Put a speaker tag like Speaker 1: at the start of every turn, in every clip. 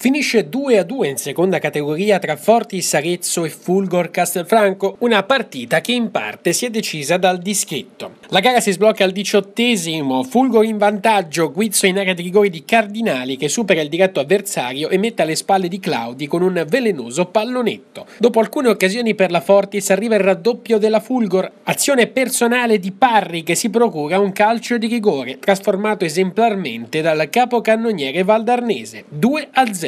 Speaker 1: Finisce 2 a 2 in seconda categoria tra Fortis Arezzo e Fulgor Castelfranco, una partita che in parte si è decisa dal dischetto. La gara si sblocca al diciottesimo, Fulgor in vantaggio, Guizzo in area di rigore di Cardinali che supera il diretto avversario e mette alle spalle di Claudi con un velenoso pallonetto. Dopo alcune occasioni per la Fortis arriva il raddoppio della Fulgor, azione personale di Parri che si procura un calcio di rigore, trasformato esemplarmente dal capocannoniere valdarnese, 2 a 0.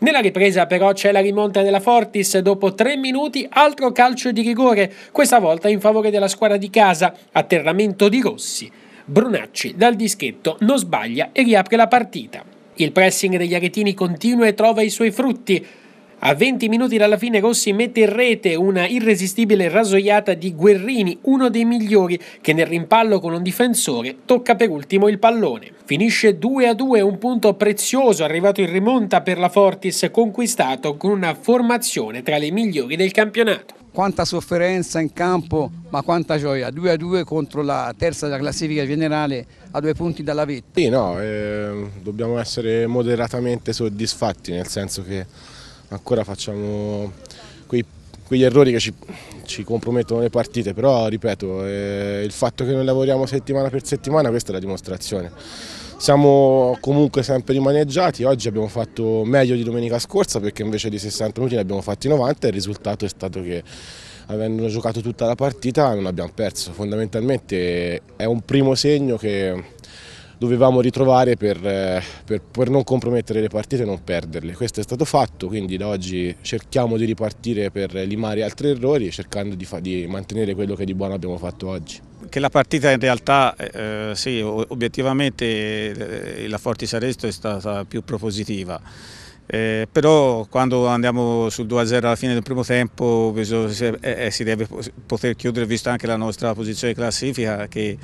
Speaker 1: Nella ripresa però c'è la rimonta della Fortis, dopo tre minuti altro calcio di rigore, questa volta in favore della squadra di casa, atterramento di Rossi. Brunacci dal dischetto non sbaglia e riapre la partita. Il pressing degli aretini continua e trova i suoi frutti. A 20 minuti dalla fine Rossi mette in rete una irresistibile rasoiata di Guerrini, uno dei migliori, che nel rimpallo con un difensore tocca per ultimo il pallone. Finisce 2 a 2, un punto prezioso arrivato in rimonta per la Fortis, conquistato con una formazione tra le migliori del campionato
Speaker 2: quanta sofferenza in campo, ma quanta gioia. 2 a 2 contro la terza della classifica generale a due punti dalla vetta. Sì, no, eh, dobbiamo essere moderatamente soddisfatti, nel senso che ancora facciamo quei, quegli errori che ci, ci, compromettono le partite, però ripeto, eh, il fatto che noi lavoriamo settimana per settimana questa è la dimostrazione. Siamo comunque sempre rimaneggiati, oggi abbiamo fatto meglio di domenica scorsa perché invece di 60 minuti ne abbiamo fatti 90 e il risultato è stato che avendo giocato tutta la partita non abbiamo perso, fondamentalmente è un primo segno che dovevamo ritrovare per, eh, per, per, non compromettere le partite e non perderle. Questo è stato fatto, quindi da oggi cerchiamo di ripartire
Speaker 3: per limare altri errori cercando di, di mantenere quello che di buono abbiamo fatto oggi. Che la partita in realtà, eh, eh sì, obiettivamente eh, la Fortis Aresto è stata più propositiva eh, però quando andiamo sul 2-0 alla fine del primo tempo eh, eh, si deve poter chiudere visto anche la nostra posizione di classifica che,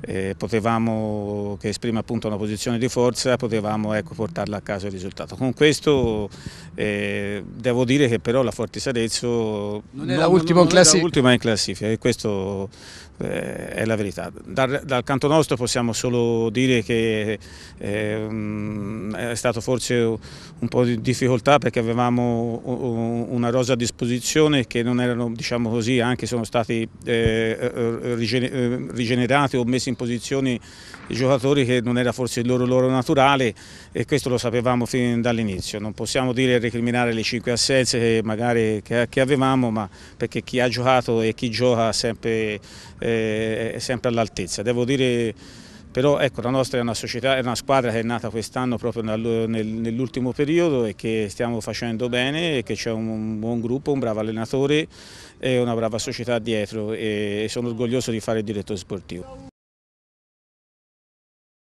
Speaker 3: eh, potevamo, che esprime appunto una posizione di forza, potevamo ecco, portarla a casa il risultato. Con questo eh, devo dire che però la Fortis Arezzo non, non è l'ultima in, in, classifica e questo è la verità. Dal, dal, canto nostro possiamo solo dire che è stato forse un po' di difficoltà perché avevamo una rosa a disposizione che non erano, diciamo così, anche sono stati eh, eh, eh, rigenerati o messi in posizione i giocatori che non era forse il loro, loro naturale e questo lo sapevamo fin dall'inizio. Non possiamo dire recriminare le cinque assenze che magari che, che avevamo, ma perché chi ha giocato e chi gioca sempre, eh, è sempre all'altezza. Devo dire però ecco, la nostra è una società, è una squadra che è nata quest'anno proprio nell'ultimo periodo e che stiamo facendo bene e che c'è un, buon gruppo, un bravo allenatore e una brava società dietro e sono orgoglioso di fare il direttore sportivo.